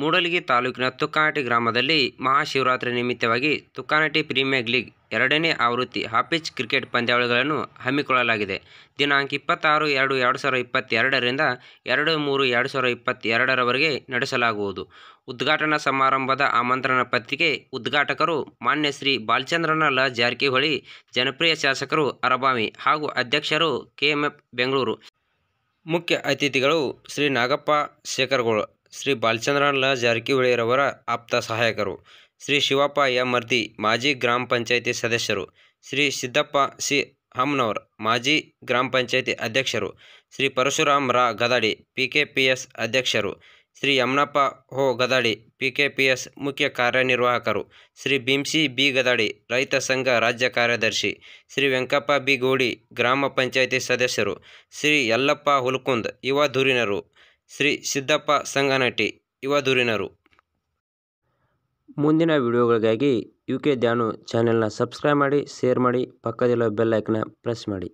ಮೂಡಲಗಿ ತಾಲೂಕಿನ ತುಕ್ಕಾನಟಿ ಗ್ರಾಮದಲ್ಲಿ ಮಹಾಶಿವರಾತ್ರಿ ನಿಮಿತ್ತವಾಗಿ ತುಕ್ಕಾನಟಿ ಪ್ರೀಮಿಯರ್ ಲೀಗ್ ಎರಡನೇ ಆವೃತ್ತಿ ಹಾಪಿಚ್ ಕ್ರಿಕೆಟ್ ಪಂದ್ಯಾವಳಿಗಳನ್ನು ಹಮ್ಮಿಕೊಳ್ಳಲಾಗಿದೆ ದಿನಾಂಕ ಇಪ್ಪತ್ತಾರು ಎರಡು ಎರಡು ಸಾವಿರ ಇಪ್ಪತ್ತೆರಡರಿಂದ ಎರಡು ಮೂರು ಎರಡು ಸಾವಿರ ಇಪ್ಪತ್ತೆರಡರವರೆಗೆ ನಡೆಸಲಾಗುವುದು ಉದ್ಘಾಟನಾ ಸಮಾರಂಭದ ಆಮಂತ್ರಣ ಪತ್ರಿಕೆ ಉದ್ಘಾಟಕರು ಮಾನ್ಯ ಶ್ರೀ ಬಾಲಚಂದ್ರನ ಲ ಜಾರಕಿಹೊಳಿ ಜನಪ್ರಿಯ ಶಾಸಕರು ಅರಬಾಮಿ ಹಾಗೂ ಅಧ್ಯಕ್ಷರು ಕೆಎಂಎಫ್ ಬೆಂಗಳೂರು ಮುಖ್ಯ ಅತಿಥಿಗಳು ಶ್ರೀ ನಾಗಪ್ಪ ಶೇಖರ್ಗೋಳ್ ಶ್ರೀ ಬಾಲಚಂದ್ರಲಾಲ್ ಜಾರಕಿಹೊಳಿರವರ ಆಪ್ತ ಸಹಾಯಕರು ಶ್ರೀ ಶಿವಪ್ಪ ಎಂ ಮರ್ತಿ ಮಾಜಿ ಗ್ರಾಮ ಪಂಚಾಯಿತಿ ಸದಸ್ಯರು ಶ್ರೀ ಸಿದ್ದಪ್ಪ ಸಿ ಹಮ್ನವರ್ ಮಾಜಿ ಗ್ರಾಮ ಪಂಚಾಯಿತಿ ಅಧ್ಯಕ್ಷರು ಶ್ರೀ ಪರಶುರಾಮ್ ರಾ Gadadi P K P S ಅಧ್ಯಕ್ಷರು ಶ್ರೀ ಯಮ್ನಪ್ಪ ಹೋ Gadadi P K P S ಮುಖ್ಯ ಕಾರ್ಯನಿರ್ವಾಹಕರು ಶ್ರೀ ಭೀಮ್ಸಿ ಬಿ ಗದಾಡಿ ರೈತ ಸಂಘ ರಾಜ್ಯ ಕಾರ್ಯದರ್ಶಿ ಶ್ರೀ ವೆಂಕಪ್ಪ ಬಿ ಗೋಡಿ ಗ್ರಾಮ ಪಂಚಾಯಿತಿ ಸದಸ್ಯರು ಶ್ರೀ ಯಲ್ಲಪ್ಪ ಹುಲ್ಕುಂದ್ ಯುವ ಧೂರಿನರು ಶ್ರೀ ಸಿದ್ದಪ್ಪ ಯುವ ಇವಧೂರಿನರು ಮುಂದಿನ ವಿಡಿಯೋಗಳಿಗಾಗಿ ಯು ಕೆ ಧ್ಯಾನು ಚಾನೆಲ್ನ ಸಬ್ಸ್ಕ್ರೈಬ್ ಮಾಡಿ ಶೇರ್ ಮಾಡಿ ಪಕ್ಕದಲ್ಲಿರೋ ಬೆಲ್ ಪ್ರೆಸ್ ಮಾಡಿ